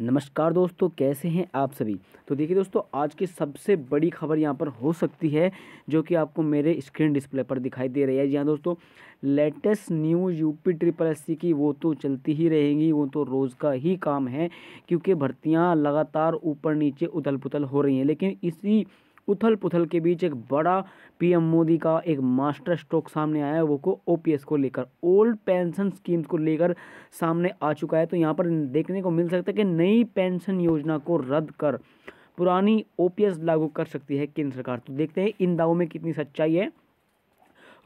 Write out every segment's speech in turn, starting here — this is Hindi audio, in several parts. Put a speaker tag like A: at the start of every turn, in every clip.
A: नमस्कार दोस्तों कैसे हैं आप सभी तो देखिए दोस्तों आज की सबसे बड़ी खबर यहाँ पर हो सकती है जो कि आपको मेरे स्क्रीन डिस्प्ले पर दिखाई दे रही है जी हाँ दोस्तों latest news UP triple S की वो तो चलती ही रहेंगी वो तो रोज़ का ही काम है क्योंकि भर्तियाँ लगातार ऊपर नीचे उथल पुथल हो रही हैं लेकिन इसी उथल पुथल के बीच एक बड़ा पीएम मोदी का एक मास्टर स्ट्रोक सामने आया है वो को ओपीएस को लेकर ओल्ड पेंशन स्कीम्स को लेकर सामने आ चुका है तो यहाँ पर देखने को मिल सकता है कि नई पेंशन योजना को रद्द कर पुरानी ओपीएस लागू कर सकती है केंद्र सरकार तो देखते हैं इन दावों में कितनी सच्चाई है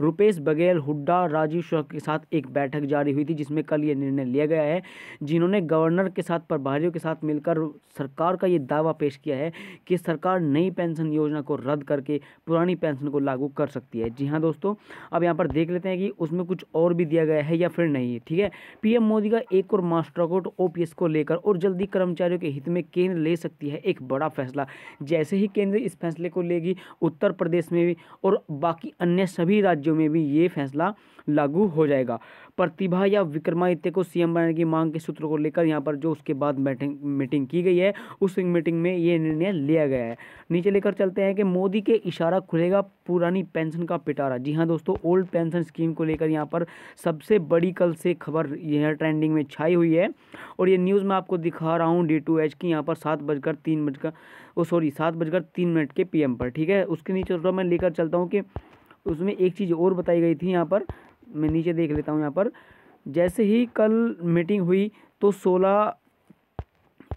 A: रुपेश बघेल हुड्डा राजीव शाह के साथ एक बैठक जारी हुई थी जिसमें कल ये निर्णय लिया गया है जिन्होंने गवर्नर के साथ प्रभारियों के साथ मिलकर सरकार का ये दावा पेश किया है कि सरकार नई पेंशन योजना को रद्द करके पुरानी पेंशन को लागू कर सकती है जी हाँ दोस्तों अब यहाँ पर देख लेते हैं कि उसमें कुछ और भी दिया गया है या फिर नहीं ठीक है पीएम मोदी का एक और मास्टर कोट ओपीएस को लेकर और जल्दी कर्मचारियों के हित में केंद्र ले सकती है एक बड़ा फैसला जैसे ही केंद्र इस फैसले को लेगी उत्तर प्रदेश में भी और बाकी अन्य सभी राज्यों राज्यों में भी ये फैसला लागू हो जाएगा प्रतिभा या विक्रमादित्य को सीएम बनाने की मांग के सूत्रों को लेकर यहाँ पर जो उसके बाद बैठिंग मीटिंग की गई है उस मीटिंग में ये निर्णय लिया गया है नीचे लेकर चलते हैं कि मोदी के इशारा खुलेगा पुरानी पेंशन का पिटारा जी हाँ दोस्तों ओल्ड पेंशन स्कीम को लेकर यहाँ पर सबसे बड़ी कल से खबर यह ट्रेंडिंग में छाई हुई है और ये न्यूज़ मैं आपको दिखा रहा हूँ डी टू एच की यहाँ पर सात बजकर तीन बजकर ओ सॉरी सात बजकर तीन मिनट के पीएम पर ठीक है उसके नीचे मैं लेकर चलता हूँ कि उसमें एक चीज़ और बताई गई थी यहाँ पर मैं नीचे देख लेता हूँ यहाँ पर जैसे ही कल मीटिंग हुई तो सोलह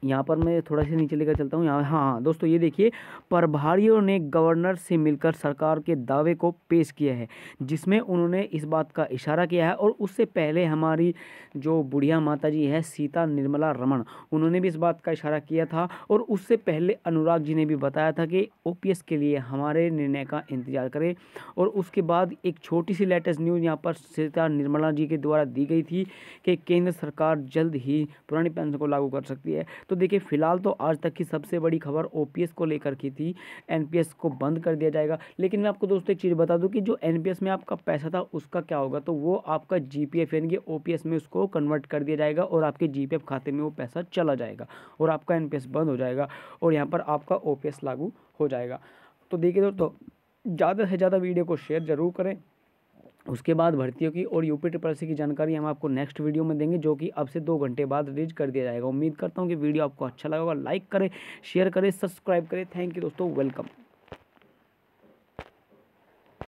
A: यहाँ पर मैं थोड़ा सा नीचे लेकर चलता हूँ यहाँ हाँ हाँ दोस्तों ये देखिए प्रभारियों ने गवर्नर से मिलकर सरकार के दावे को पेश किया है जिसमें उन्होंने इस बात का इशारा किया है और उससे पहले हमारी जो बुढ़िया माता जी है सीता निर्मला रमन उन्होंने भी इस बात का इशारा किया था और उससे पहले अनुराग जी ने भी बताया था कि ओ के लिए हमारे निर्णय का इंतजार करें और उसके बाद एक छोटी सी लेटेस्ट न्यूज़ यहाँ पर सीता निर्मला जी के द्वारा दी गई थी कि केंद्र सरकार जल्द ही पुरानी पेंशन को लागू कर सकती है तो देखिए फिलहाल तो आज तक की सबसे बड़ी खबर ओ को लेकर की थी एन को बंद कर दिया जाएगा लेकिन मैं आपको दोस्तों एक चीज़ बता दूँ कि जो एन में आपका पैसा था उसका क्या होगा तो वो आपका जीपीएफ यानी कि में उसको कन्वर्ट कर दिया जाएगा और आपके जी खाते में वो पैसा चला जाएगा और आपका एन बंद हो जाएगा और यहाँ पर आपका ओ लागू हो जाएगा तो देखिए दोस्तों ज़्यादा से ज़्यादा वीडियो को शेयर ज़रूर करें उसके बाद भर्तियों की और यूपी ट्रिपल सी की जानकारी हम आपको नेक्स्ट वीडियो में देंगे जो कि अब से दो घंटे बाद रिलीज कर दिया जाएगा उम्मीद करता हूँ कि वीडियो आपको अच्छा लगा लाइक करें शेयर करें सब्सक्राइब करें थैंक यू दोस्तों वेलकम